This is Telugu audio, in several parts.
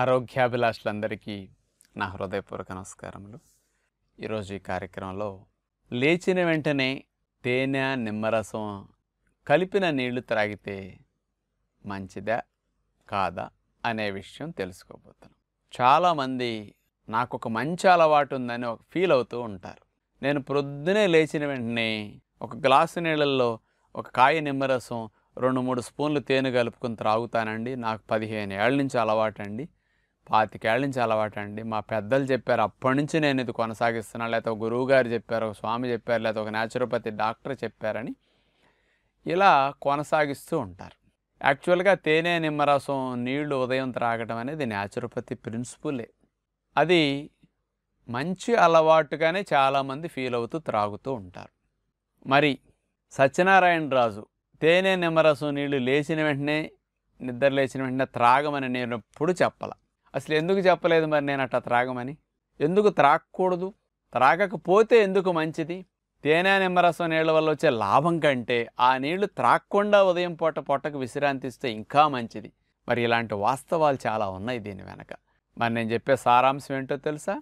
ఆరోగ్యాభిలాషులందరికీ నా హృదయపూర్వక నమస్కారములు ఈరోజు ఈ కార్యక్రమంలో లేచిన వెంటనే తేనె నిమ్మరసం కలిపిన నీళ్లు త్రాగితే మంచిదా కాదా అనే విషయం తెలుసుకోబోతున్నాం చాలామంది నాకు ఒక మంచి అలవాటు ఉందని ఒక ఫీల్ అవుతూ ఉంటారు నేను ప్రొద్దునే లేచిన వెంటనే ఒక గ్లాసు నీళ్ళల్లో ఒక కాయ నిమ్మరసం రెండు మూడు స్పూన్లు తేనె కలుపుకొని త్రాగుతానండి నాకు పదిహేను ఏళ్ళ నుంచి అలవాటండి పాతికేళ్ళ నుంచి అలవాటు అండి మా పెద్దలు చెప్పారు అప్పటి నుంచి నేను ఇది కొనసాగిస్తున్నాను లేకపోతే ఒక గురువు గారు చెప్పారు ఒక స్వామి చెప్పారు లేకపోతే ఒక న్యాచురోపతి డాక్టర్ చెప్పారని ఇలా కొనసాగిస్తూ ఉంటారు యాక్చువల్గా తేనె నిమ్మరసం నీళ్లు ఉదయం త్రాగటం అనేది న్యాచురోపతి ప్రిన్సిపులే అది మంచి అలవాటుగానే చాలామంది ఫీల్ అవుతూ త్రాగుతూ ఉంటారు మరి సత్యనారాయణ రాజు తేనె నిమ్మరసం నీళ్లు లేచిన వెంటనే నిద్ర లేచిన వెంటనే త్రాగమని నేను ఎప్పుడు చెప్పాల అసలు ఎందుకు చెప్పలేదు మరి నేను అట్లా త్రాగమని ఎందుకు త్రాగకూడదు త్రాగకపోతే ఎందుకు మంచిది తేనె నిమ్మరసం నీళ్ళ వల్ల వచ్చే లాభం కంటే ఆ నీళ్లు త్రాక్కుండా ఉదయం పూట పొట్టకు విశ్రాంతి ఇస్తే ఇంకా మంచిది మరి ఇలాంటి వాస్తవాలు చాలా ఉన్నాయి దీని వెనక మరి నేను చెప్పే సారాంశం ఏంటో తెలుసా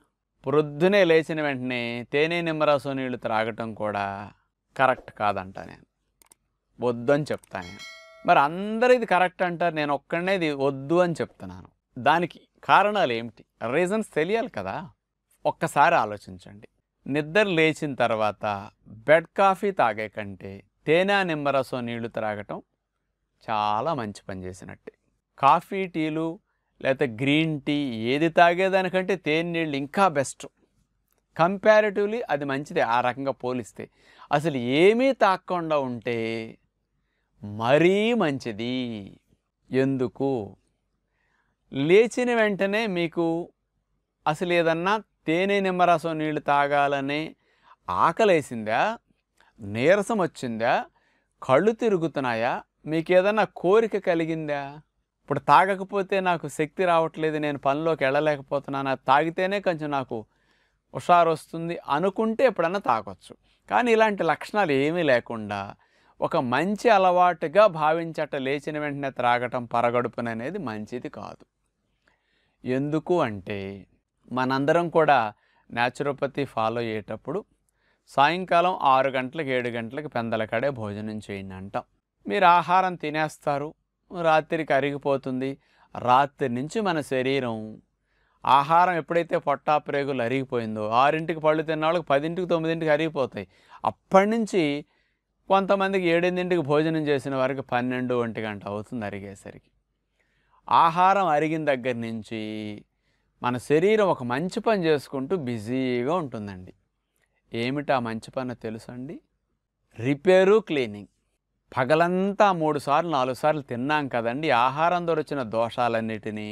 ప్రొద్దునే లేచిన వెంటనే తేనె నిమ్మరసం నీళ్లు త్రాగటం కూడా కరెక్ట్ కాదంట నేను వద్దు అని చెప్తాను మరి అందరూ ఇది కరెక్ట్ అంటారు నేను ఒక్కడనే ఇది వద్దు అని చెప్తున్నాను దానికి కారణాలు ఏమిటి రీజన్స్ తెలియాలి కదా ఒక్కసారి ఆలోచించండి నిద్ర లేచిన తర్వాత బెడ్ కాఫీ తాగే కంటే తేనె నిమ్మరసం నీళ్లు త్రాగటం చాలా మంచి పని చేసినట్టే కాఫీ టీలు లేకపోతే గ్రీన్ టీ ఏది తాగేదానికంటే తేనె నీళ్ళు ఇంకా బెస్ట్ కంపారిటివ్లీ అది మంచిది ఆ రకంగా పోలిస్తే అసలు ఏమీ తాగకుండా ఉంటే మరీ మంచిది ఎందుకు లేచిన వెంటనే మీకు అసలు ఏదన్నా తేనె నిమ్మరసం నీళ్లు తాగాలనే ఆకలేసిందా నీరసం వచ్చిందా కళ్ళు తిరుగుతున్నాయా మీకు ఏదన్నా కోరిక కలిగిందా ఇప్పుడు తాగకపోతే నాకు శక్తి రావట్లేదు నేను పనిలోకి వెళ్ళలేకపోతున్నాను తాగితేనే కొంచెం నాకు హుషారు వస్తుంది అనుకుంటే ఎప్పుడన్నా తాగొచ్చు కానీ ఇలాంటి లక్షణాలు ఏమీ లేకుండా ఒక మంచి అలవాటుగా భావించట లేచిన వెంటనే త్రాగటం పరగడుపుననేది మంచిది కాదు ఎందుకు అంటే మనందరం కూడా న్యాచురోపతి ఫాలో అయ్యేటప్పుడు సాయంకాలం ఆరు గంటలకు ఏడు గంటలకు పెందల కడే భోజనం చేయండి అంటాం మీరు ఆహారం తినేస్తారు రాత్రికి అరిగిపోతుంది రాత్రి నుంచి మన శరీరం ఆహారం ఎప్పుడైతే పొట్టా ప్రేగులు అరిగిపోయిందో ఆరింటికి పళ్ళు తిన్న వాళ్ళకి పదింటికి తొమ్మిదింటికి అరిగిపోతాయి అప్పటి నుంచి కొంతమందికి ఏడెనిమిదింటికి భోజనం చేసిన వారికి పన్నెండు ఒంటి గంట అవుతుంది అరిగేసరికి ఆహారం అరిగిన దగ్గర నుంచి మన శరీరం ఒక మంచి పని చేసుకుంటూ బిజీగా ఉంటుందండి ఏమిటా మంచి పని తెలుసండి రిపేరు క్లీనింగ్ పగలంతా మూడు సార్లు నాలుగు సార్లు తిన్నాం కదండి ఆహారం దొరిచిన దోషాలన్నిటినీ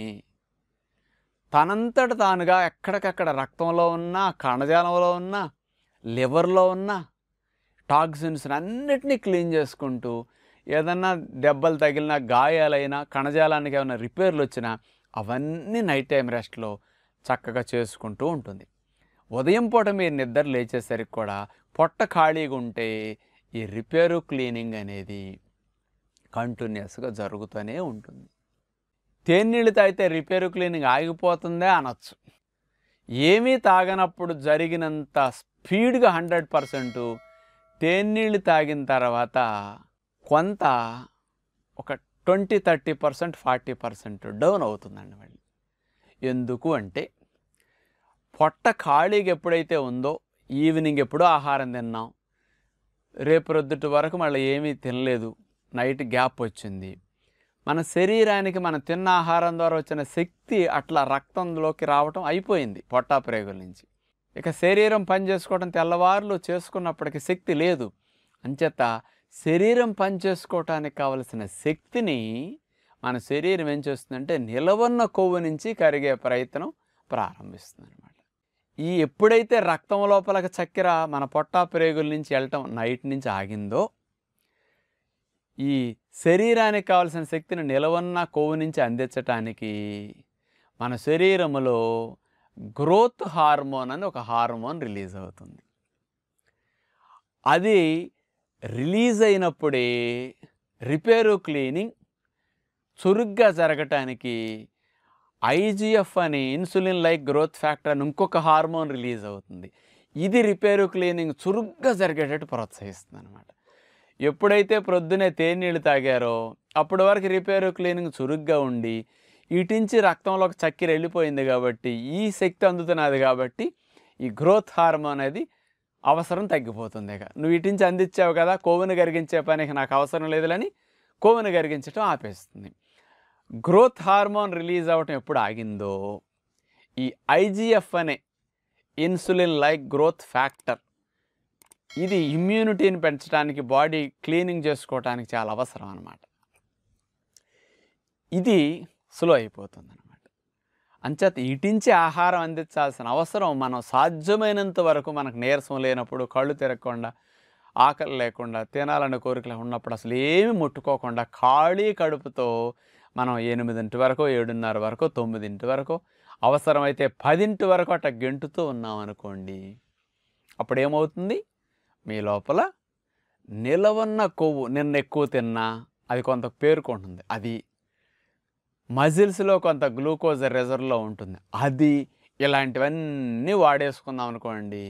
తనంతట తానుగా ఎక్కడికక్కడ రక్తంలో ఉన్నా కణజాలంలో ఉన్నా లివర్లో ఉన్నా టాక్సిన్స్ అన్నిటినీ క్లీన్ చేసుకుంటూ ఏదన్నా దెబ్బలు తగిలినా గాయాలైనా కణజాలానికి ఏమైనా రిపేర్లు వచ్చినా అవన్నీ నైట్ టైం రెస్ట్లో చక్కగా చేసుకుంటూ ఉంటుంది ఉదయం పూట మీరు నిద్ర లేచేసరికి కూడా పొట్ట ఖాళీగా ఉంటే ఈ రిపేరు క్లీనింగ్ అనేది కంటిన్యూస్గా జరుగుతూనే ఉంటుంది తేనీళ్ళు తాగితే రిపేరు క్లీనింగ్ ఆగిపోతుందే అనొచ్చు ఏమీ తాగనప్పుడు జరిగినంత స్పీడ్గా హండ్రెడ్ పర్సెంట్ తేనీళ్ళు తాగిన తర్వాత కొంత ఒక twenty thirty percent forty percent down అవుతుందండి మళ్ళీ ఎందుకు అంటే పొట్ట ఖాళీగా ఎప్పుడైతే ఉందో ఈవినింగ్ ఎప్పుడో ఆహారం తిన్నాం రేపు రొద్దుటి వరకు మళ్ళీ ఏమీ తినలేదు నైట్ గ్యాప్ వచ్చింది మన శరీరానికి మనం తిన్న ఆహారం ద్వారా వచ్చిన శక్తి అట్లా రక్తంలోకి రావటం అయిపోయింది పొట్టా ప్రేగుల నుంచి ఇక శరీరం పనిచేసుకోవడం తెల్లవారులు చేసుకున్నప్పటికీ శక్తి లేదు అంచేత శరీరం పనిచేసుకోవటానికి కావలసిన శక్తిని మన శరీరం ఏం చేస్తుందంటే నిలవన్న కొవ్వు నుంచి కరిగే ప్రయత్నం ప్రారంభిస్తుంది అనమాట ఈ ఎప్పుడైతే రక్తం లోపలకి చక్కెర మన పొట్టా ప్రేగుల నుంచి వెళ్ళటం నైట్ నుంచి ఆగిందో ఈ శరీరానికి కావలసిన శక్తిని నిలవన్న కొవ్వు నుంచి అందించటానికి మన శరీరంలో గ్రోత్ హార్మోన్ అని ఒక హార్మోన్ రిలీజ్ అవుతుంది అది రిలీజ్ అయినప్పుడే రిపేరు క్లీనింగ్ చురుగ్గా జరగటానికి ఐజిఎఫ్ అనే ఇన్సులిన్ లైక్ గ్రోత్ ఫ్యాక్టర్ అని ఇంకొక హార్మోన్ రిలీజ్ అవుతుంది ఇది రిపేరు క్లీనింగ్ చురుగ్గా జరిగేటట్టు ప్రోత్సహిస్తుంది అనమాట ఎప్పుడైతే ప్రొద్దునే తేనీళ్ళు తాగారో అప్పటి వరకు రిపేరు క్లీనింగ్ చురుగ్గా ఉండి ఇటించి రక్తంలో చక్కెర వెళ్ళిపోయింది కాబట్టి ఈ శక్తి అందుతున్నది కాబట్టి ఈ గ్రోత్ హార్మోన్ అనేది అవసరం తగ్గిపోతుంది ఇక నువ్వు ఇటించి అందించావు కదా కోవను కరిగించే పనికి నాకు అవసరం లేదులని కోవను కరిగించడం ఆపేస్తుంది గ్రోత్ హార్మోన్ రిలీజ్ అవ్వటం ఎప్పుడు ఆగిందో ఈ ఐజీఎఫ్ అనే ఇన్సులిన్ లైక్ గ్రోత్ ఫ్యాక్టర్ ఇది ఇమ్యూనిటీని పెంచడానికి బాడీ క్లీనింగ్ చేసుకోవడానికి చాలా అవసరం అనమాట ఇది స్లో అయిపోతుంది అంచేత ఇటించి ఆహారం అందించాల్సిన అవసరం మనం సాధ్యమైనంత వరకు మనకు నీరసం లేనప్పుడు కళ్ళు తిరగకుండా ఆకలి లేకుండా తినాలనే కోరికలు ఉన్నప్పుడు అసలు ఏమి ముట్టుకోకుండా ఖాళీ కడుపుతో మనం ఎనిమిదింటి వరకు ఏడున్నర వరకు తొమ్మిదింటి వరకు అవసరమైతే పదింటి వరకు అట్ట గెంటుతూ ఉన్నాం అనుకోండి అప్పుడు ఏమవుతుంది మీ లోపల నిలవన్న కొవ్వు నిన్న ఎక్కువ తిన్నా అది కొంత పేరుకుంటుంది అది మజిల్స్లో కొంత గ్లూకోజ్ రిజర్వ్లో ఉంటుంది అది ఇలాంటివన్నీ వాడేసుకుందాం అనుకోండి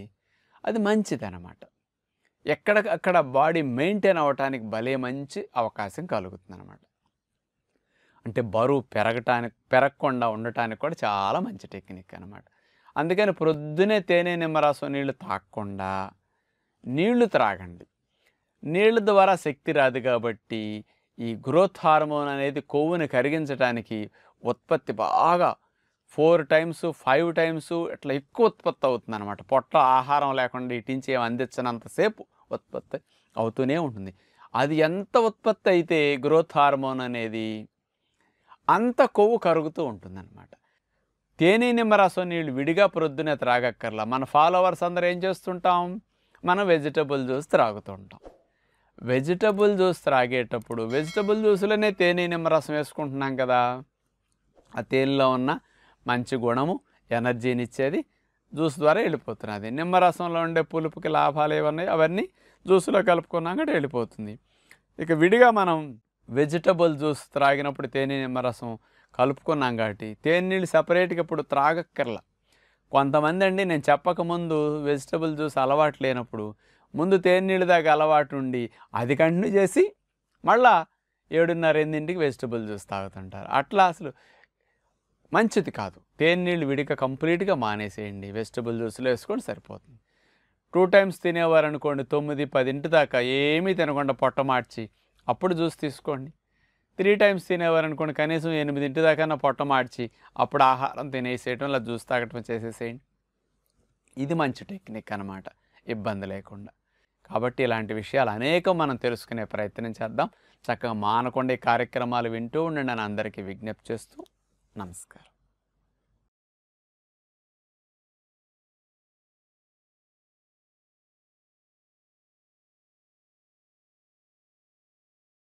అది మంచిది అనమాట ఎక్కడికక్కడ బాడీ మెయింటైన్ అవ్వటానికి భలే మంచి అవకాశం కలుగుతుంది అనమాట అంటే బరువు పెరగటానికి పెరగకుండా ఉండటానికి కూడా చాలా మంచి టెక్నిక్ అనమాట అందుకని ప్రొద్దునే తేనె నిమ్మరసం నీళ్లు తాకకుండా నీళ్లు త్రాగండి నీళ్ళ ద్వారా శక్తి రాదు కాబట్టి ఈ గ్రోత్ హార్మోన్ అనేది కొవ్వుని కరిగించడానికి ఉత్పత్తి బాగా ఫోర్ టైమ్స్ ఫైవ్ టైమ్స్ ఇట్లా ఎక్కువ ఉత్పత్తి అవుతుంది అనమాట పొట్ట ఆహారం లేకుండా ఇటించి అందించినంతసేపు ఉత్పత్తి అవుతూనే ఉంటుంది అది ఎంత ఉత్పత్తి అయితే గ్రోత్ హార్మోన్ అనేది అంత కొవ్వు కరుగుతూ ఉంటుందన్నమాట తేనె నిమ్మరసం నీళ్ళు విడిగా ప్రొద్దునే త్రాగక్కర్లా మన ఫాలోవర్స్ అందరూ ఏం చేస్తుంటాం మనం వెజిటబుల్ జ్యూస్ త్రాగుతుంటాం వెజిటబుల్ జ్యూస్ త్రాగేటప్పుడు వెజిటబుల్ జ్యూసులోనే తేనె నిమ్మరసం వేసుకుంటున్నాం కదా ఆ తేనెలో ఉన్న మంచి గుణము ఎనర్జీని ఇచ్చేది జ్యూస్ ద్వారా వెళ్ళిపోతున్నది నిమ్మరసంలో ఉండే పులుపుకి లాభాలు ఏమన్నాయి అవన్నీ జ్యూసులో కలుపుకున్నాక వెళ్ళిపోతుంది ఇక విడిగా మనం వెజిటబుల్ జ్యూస్ త్రాగినప్పుడు తేనె నిమ్మరసం కలుపుకున్నాం కాబట్టి తేనె నీళ్ళు సపరేట్గా ఇప్పుడు త్రాగక్కర్లా కొంతమంది అండి నేను చెప్పకముందు వెజిటబుల్ జ్యూస్ అలవాటు లేనప్పుడు ముందు తేనీళ్ళు దాకా అలవాటు ఉండి అది కంటిన్యూ చేసి మళ్ళా ఏడున్నర ఎనిమిదింటికి వెజిటబుల్ జ్యూస్ తాగుతుంటారు అట్లా అసలు మంచిది కాదు తేనీళ్ళు విడిక కంప్లీట్గా మానేసేయండి వెజిటబుల్ జ్యూస్లో వేసుకొని సరిపోతుంది టూ టైమ్స్ తినేవారు అనుకోండి తొమ్మిది పదింటి దాకా ఏమీ తినకుండా పొట్ట మార్చి అప్పుడు జ్యూస్ తీసుకోండి త్రీ టైమ్స్ తినేవారు అనుకోండి కనీసం ఎనిమిదింటి దాకా పొట్ట మార్చి అప్పుడు ఆహారం తినేసేయటం ఇలా జ్యూస్ తాగటం చేసేసేయండి ఇది మంచి టెక్నిక్ అనమాట ఇబ్బంది లేకుండా కాబట్టి ఇలాంటి విషయాలు అనేకం మనం తెలుసుకునే ప్రయత్నం చేద్దాం చక్కగా మానకుండా ఈ కార్యక్రమాలు వింటూ ఉండండి అని అందరికీ విజ్ఞప్తి చేస్తూ నమస్కారం